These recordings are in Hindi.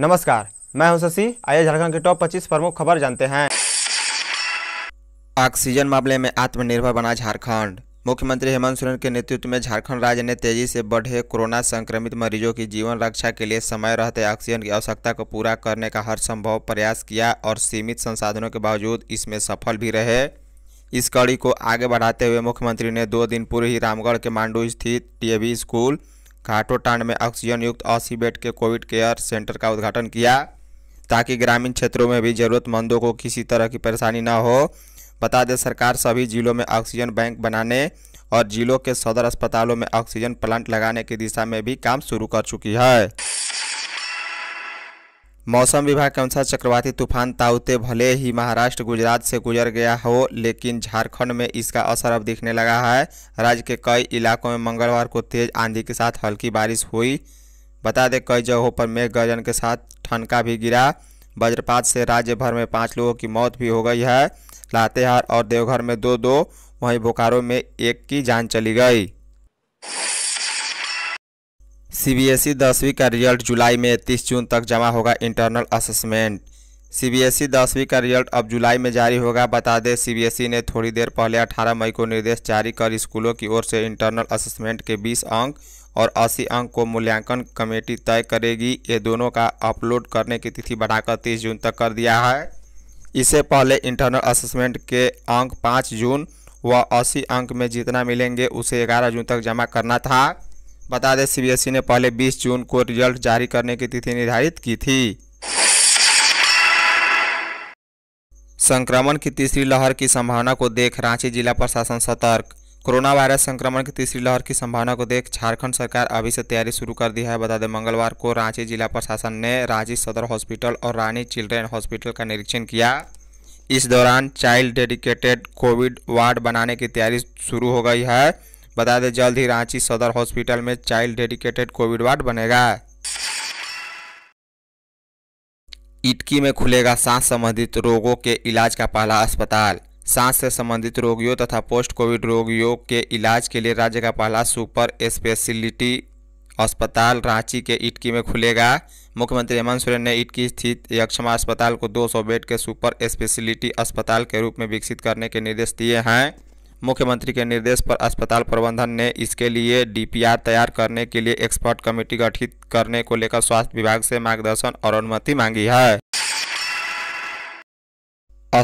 नमस्कार मैं हूं शशि आइए झारखंड के टॉप 25 प्रमुख खबर जानते हैं ऑक्सीजन मामले में आत्मनिर्भर बना झारखंड मुख्यमंत्री हेमंत सोरेन के नेतृत्व में झारखंड राज्य ने तेजी से बढ़े कोरोना संक्रमित मरीजों की जीवन रक्षा के लिए समय रहते ऑक्सीजन की आवश्यकता को पूरा करने का हर संभव प्रयास किया और सीमित संसाधनों के बावजूद इसमें सफल भी रहे इस कड़ी को आगे बढ़ाते हुए मुख्यमंत्री ने दो दिन पूर्व ही रामगढ़ के मांडू स्थित टीएबी स्कूल घाटोटांड में ऑक्सीजन युक्त अस्सी बेड के कोविड केयर सेंटर का उद्घाटन किया ताकि ग्रामीण क्षेत्रों में भी जरूरतमंदों को किसी तरह की परेशानी न हो बता दें सरकार सभी जिलों में ऑक्सीजन बैंक बनाने और जिलों के सदर अस्पतालों में ऑक्सीजन प्लांट लगाने की दिशा में भी काम शुरू कर चुकी है मौसम विभाग के अनुसार चक्रवाती तूफान ताउते भले ही महाराष्ट्र गुजरात से गुजर गया हो लेकिन झारखंड में इसका असर अब दिखने लगा है राज्य के कई इलाकों में मंगलवार को तेज आंधी के साथ हल्की बारिश हुई बता दें कई जगहों पर मेघ गर्जन के साथ ठनका भी गिरा वज्रपात से राज्य भर में पाँच लोगों की मौत भी हो गई है लातेहार और देवघर में दो दो वहीं बोकारो में एक की जान चली गई सीबीएसई दसवीं का रिजल्ट जुलाई में तीस जून तक जमा होगा इंटरनल असेसमेंट सीबीएसई दसवीं का रिजल्ट अब जुलाई में जारी होगा बता दें सीबीएसई ने थोड़ी देर पहले 18 मई को निर्देश जारी कर स्कूलों की ओर से इंटरनल असेसमेंट के 20 अंक और 80 अंक को मूल्यांकन कमेटी तय करेगी ये दोनों का अपलोड करने की तिथि बढ़ाकर 30 जून तक कर दिया है इससे पहले इंटरनल असेसमेंट के अंक पाँच जून व अस्सी अंक में जितना मिलेंगे उसे ग्यारह जून तक जमा करना था बता दें सीबीएसई e ने पहले 20 जून को रिजल्ट जारी करने की तिथि निर्धारित की थी संक्रमण की तीसरी लहर की संभावना को देख रांची जिला प्रशासन सतर्क कोरोना वायरस संक्रमण की तीसरी लहर की संभावना को देख झारखंड सरकार अभी से तैयारी शुरू कर दी है बता दें मंगलवार को रांची जिला प्रशासन ने रांची सदर हॉस्पिटल और रानी चिल्ड्रेन हॉस्पिटल का निरीक्षण किया इस दौरान चाइल्ड डेडिकेटेड कोविड वार्ड बनाने की तैयारी शुरू हो गई है बता दें जल्द ही रांची सदर हॉस्पिटल में चाइल्ड डेडिकेटेड कोविड वार्ड बनेगा इटकी में खुलेगा सांस संबंधित रोगों के इलाज का पहला अस्पताल सांस से संबंधित रोगियों तथा पोस्ट कोविड रोगियों के इलाज के लिए राज्य का पहला सुपर स्पेशलिटी अस्पताल रांची के इटकी में खुलेगा मुख्यमंत्री हेमंत सोरेन ने इटकी स्थित यक्षमा अस्पताल को 200 बेड के सुपर स्पेशलिटी अस्पताल के रूप में विकसित करने के निर्देश दिए हैं मुख्यमंत्री के निर्देश पर अस्पताल प्रबंधन ने इसके लिए डीपीआर तैयार करने के लिए एक्सपर्ट कमेटी गठित करने को लेकर स्वास्थ्य विभाग से मार्गदर्शन और अनुमति मांगी है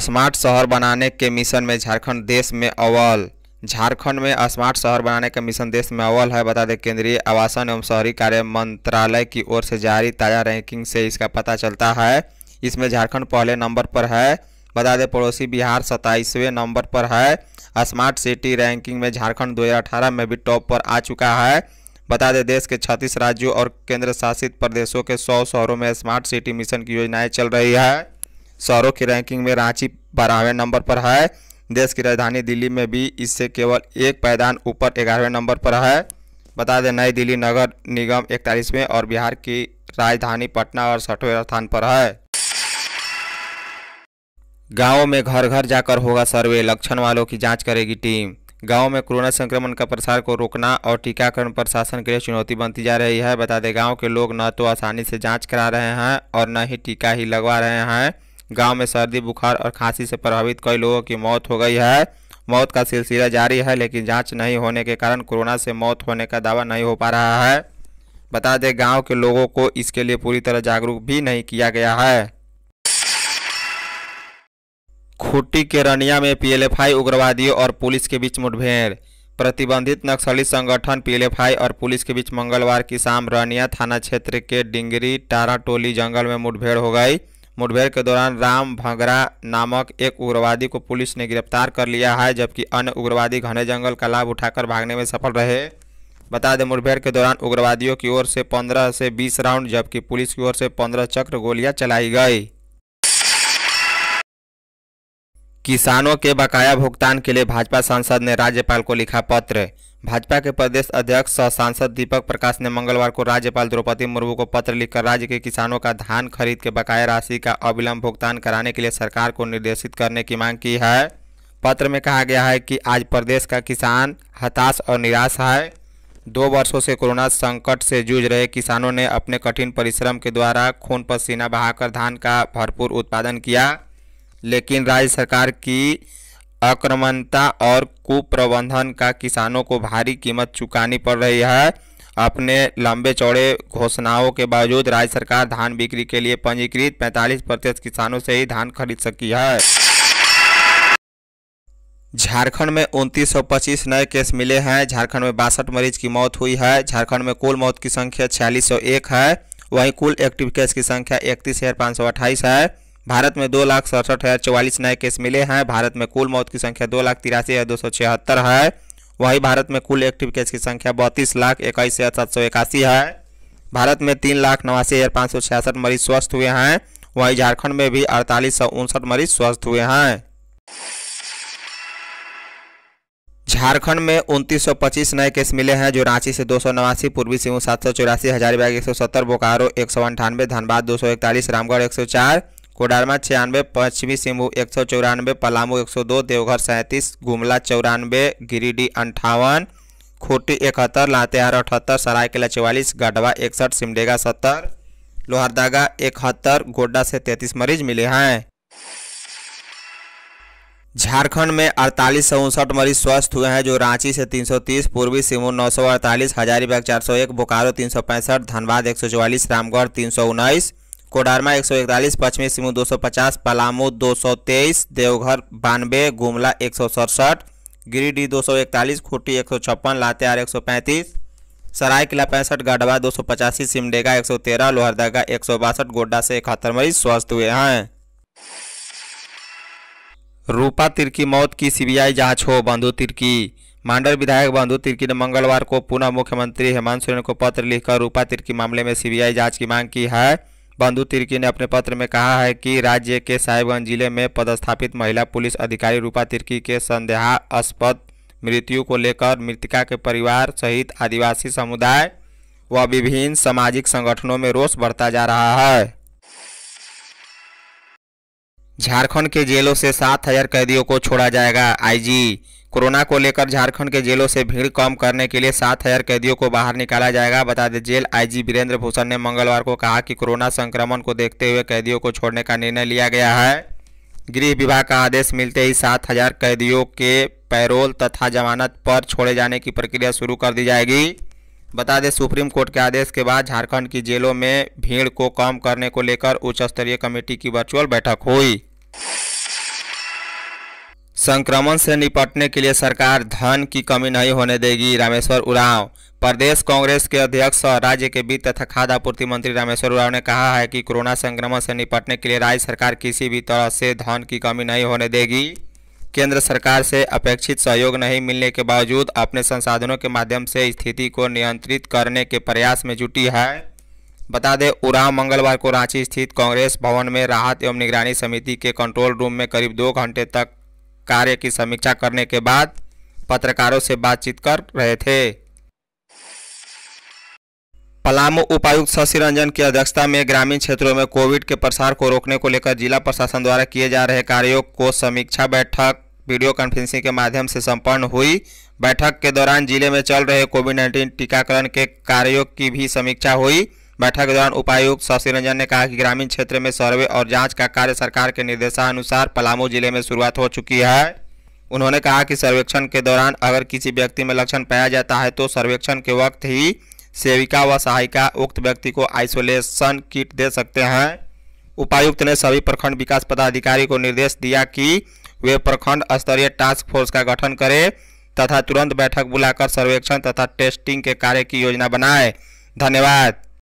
स्मार्ट शहर बनाने के मिशन में झारखंड देश में अव्वल झारखंड में स्मार्ट शहर बनाने का मिशन देश में अव्वल है बता दें केंद्रीय आवासन एवं शहरी कार्य मंत्रालय की ओर से जारी ताज़ा रैंकिंग से इसका पता चलता है इसमें झारखंड पहले नंबर पर है बता दें पड़ोसी बिहार सत्ताईसवें नंबर पर है स्मार्ट सिटी रैंकिंग में झारखंड 2018 में भी टॉप पर आ चुका है बता दें देश के 36 राज्यों और केंद्र शासित प्रदेशों के 100 शहरों में स्मार्ट सिटी मिशन की योजनाएं चल रही है शहरों की रैंकिंग में रांची बारहवें नंबर पर है देश की राजधानी दिल्ली में भी इससे केवल एक पैदान ऊपर ग्यारहवें नंबर पर है बता दें नई दिल्ली नगर निगम इकतालीसवें और बिहार की राजधानी पटना और सठवें स्थान पर है गाँव में घर घर जाकर होगा सर्वे लक्षण वालों की जांच करेगी टीम गाँव में कोरोना संक्रमण का प्रसार को रोकना और टीकाकरण प्रशासन के लिए चुनौती बनती जा रही है बता दें गाँव के लोग न तो आसानी से जांच करा रहे हैं और न ही टीका ही लगवा रहे हैं गाँव में सर्दी बुखार और खांसी से प्रभावित कई लोगों की मौत हो गई है मौत का सिलसिला जारी है लेकिन जाँच नहीं होने के कारण कोरोना से मौत होने का दावा नहीं हो पा रहा है बता दें गाँव के लोगों को इसके लिए पूरी तरह जागरूक भी नहीं किया गया है खूटी के रनिया में पीएलएफआई उग्रवादियों और पुलिस के बीच मुठभेड़ प्रतिबंधित नक्सली संगठन पीएलएफआई और पुलिस के बीच मंगलवार की शाम रनिया थाना क्षेत्र के डिंगरी टारा टोली जंगल में मुठभेड़ हो गई मुठभेड़ के दौरान राम भंगरा नामक एक उग्रवादी को पुलिस ने गिरफ्तार कर लिया है जबकि अन्य उग्रवादी घने जंगल का लाभ उठाकर भागने में सफल रहे बता दें मुठभेड़ के दौरान उग्रवादियों की ओर से 15 से 20 राउंड जबकि पुलिस की ओर से 15 चक्र गोलियां चलाई गई किसानों के बकाया भुगतान के लिए भाजपा सांसद ने राज्यपाल को लिखा पत्र भाजपा के प्रदेश अध्यक्ष सह सांसद दीपक प्रकाश ने मंगलवार को राज्यपाल द्रौपदी मुर्मू को पत्र लिखकर राज्य के किसानों का धान खरीद के बकाया राशि का अविलंब भुगतान कराने के लिए सरकार को निर्देशित करने की मांग की है पत्र में कहा गया है कि आज प्रदेश का किसान हताश और निराश है दो वर्षों से कोरोना संकट से जूझ रहे किसानों ने अपने कठिन परिश्रम के द्वारा खून पसीना बहाकर धान का भरपूर उत्पादन किया लेकिन राज्य सरकार की अक्रमणता और कुप्रबंधन का किसानों को भारी कीमत चुकानी पड़ रही है अपने लंबे चौड़े घोषणाओं के बावजूद राज्य सरकार धान बिक्री के लिए पंजीकृत 45 प्रतिशत किसानों से ही धान खरीद सकी है झारखंड में 2925 नए केस मिले हैं झारखंड में बासठ मरीज की मौत हुई है झारखंड में कुल मौत की संख्या छियालीस है वहीं कुल एक्टिव केस की संख्या इकतीस है भारत में दो लाख सड़सठ हज़ार चौवालीस नए केस मिले हैं भारत में कुल मौत की संख्या दो लाख तिरासी हज़ार दो सौ छिहत्तर है वहीं भारत में कुल एक्टिव केस की संख्या बत्तीस लाख इक्कीस हज़ार सात सौ इक्यासी है भारत में तीन लाख नवासी हज़ार पाँच सौ छियासठ मरीज स्वस्थ हुए हैं वहीं झारखंड में भी अड़तालीस सौ उनसठ मरीज स्वस्थ हुए हैं झारखंड में उनतीस सौ पच्चीस नए केस मिले हैं जो रांची से दो सौ नवासी पूर्वी सिंहभूम सात सौ चौरासी हजारीबाग एक सौ सत्तर बोकारो एक सौ अंठानवे धनबाद दो सौ इकतालीस रामगढ़ एक सौ चार कोडारमा छियानवे पश्चिमी सिंहभूम एक सौ चौरानवे पलामू एक सौ दो देवघर सैंतीस गुमला चौरानवे गिरिडीह अंठावन खूटी इकहत्तर लातेहार अठहत्तर सरायकेला चौवालीस गढ़वा इकसठ सिमडेगा सत्तर लोहरदागा इकहत्तर गोड्डा से तैंतीस मरीज मिले हैं झारखंड में अड़तालीस सौ उनसठ मरीज स्वस्थ हुए हैं जो रांची से 330, पूर्वी सिंहभूम नौ सौ अड़तालीस हजारीबाग चार सौ एक बोकारो तीन सौ पैंसठ धनबाद एक सौ चौवालीस रामगढ़ तीन सौ उन्नीस कोडारमा एक पश्चिमी सिंहभूम दो पलामू दो देवघर बानवे गुमला एक गिरिडीह 241, खूंटी एक लातेहार एक सराय किला पैंसठ गढ़वा दो सौ पचासी सिमडेगा एक सौ तेरह लोहरदगा एक सौ बासठ गोड्डा से इकहत्तर मरीज स्वस्थ हुए हैं रूपा तिर्की मौत की सीबीआई जांच हो बंधु तिर्की मांडर विधायक बंधु तिर्की ने मंगलवार को पुनः मुख्यमंत्री हेमंत सोरेन को पत्र लिखकर रूपा तिर्की मामले में सीबीआई जांच की मांग की है बंधु तिर्की ने अपने पत्र में कहा है कि राज्य के साहिबगंज जिले में पदस्थापित महिला पुलिस अधिकारी रूपा तिर्की के संदेहास्पद मृत्यु को लेकर मृतिका के परिवार सहित आदिवासी समुदाय व विभिन्न सामाजिक संगठनों में रोष बढ़ता जा रहा है झारखंड के जेलों से सात हजार कैदियों को छोड़ा जाएगा आईजी कोरोना को लेकर झारखंड के जेलों से भीड़ कम करने के लिए सात हजार कैदियों को बाहर निकाला जाएगा बता दें जेल आईजी वीरेंद्र भूषण ने मंगलवार को कहा कि कोरोना संक्रमण को देखते हुए कैदियों को छोड़ने का निर्णय लिया गया है गृह विभाग का आदेश मिलते ही सात हजार कैदियों के पैरोल तथा जमानत पर छोड़े जाने की प्रक्रिया शुरू कर दी जाएगी बता दें सुप्रीम कोर्ट के आदेश के बाद झारखंड की जेलों में भीड़ को कम करने को लेकर उच्च स्तरीय कमेटी की वर्चुअल बैठक हुई संक्रमण से निपटने के लिए सरकार धन की कमी नहीं होने देगी रामेश्वर उरांव प्रदेश कांग्रेस के अध्यक्ष और राज्य के वित्त तथा खाद्य आपूर्ति मंत्री रामेश्वर उरांव ने कहा है कि कोरोना संक्रमण से निपटने के लिए राज्य सरकार किसी भी तरह से धन की कमी नहीं होने देगी केंद्र सरकार से अपेक्षित सहयोग नहीं मिलने के बावजूद अपने संसाधनों के माध्यम से स्थिति को नियंत्रित करने के प्रयास में जुटी है बता दें उराव मंगलवार को रांची स्थित कांग्रेस भवन में राहत एवं निगरानी समिति के कंट्रोल रूम में करीब दो घंटे तक कार्य की समीक्षा करने के बाद पत्रकारों से बातचीत कर रहे थे पलामू उपायुक्त शशि रंजन की अध्यक्षता में ग्रामीण क्षेत्रों में कोविड के प्रसार को रोकने को लेकर जिला प्रशासन द्वारा किए जा रहे कार्यों को समीक्षा बैठक वीडियो कॉन्फ्रेंसिंग के माध्यम से संपन्न हुई बैठक के दौरान जिले में चल रहे कोविड नाइन्टीन टीकाकरण के कार्यों की भी समीक्षा हुई बैठक के दौरान उपायुक्त शशि रंजन ने कहा कि ग्रामीण क्षेत्र में सर्वे और जाँच का कार्य सरकार के निर्देशानुसार पलामू जिले में शुरुआत हो चुकी है उन्होंने कहा कि सर्वेक्षण के दौरान अगर किसी व्यक्ति में लक्षण पाया जाता है तो सर्वेक्षण के वक्त ही सेविका व सहायिका उक्त व्यक्ति को आइसोलेशन किट दे सकते हैं उपायुक्त ने सभी प्रखंड विकास पदाधिकारी को निर्देश दिया कि वे प्रखंड स्तरीय टास्क फोर्स का गठन करें तथा तुरंत बैठक बुलाकर सर्वेक्षण तथा टेस्टिंग के कार्य की योजना बनाए धन्यवाद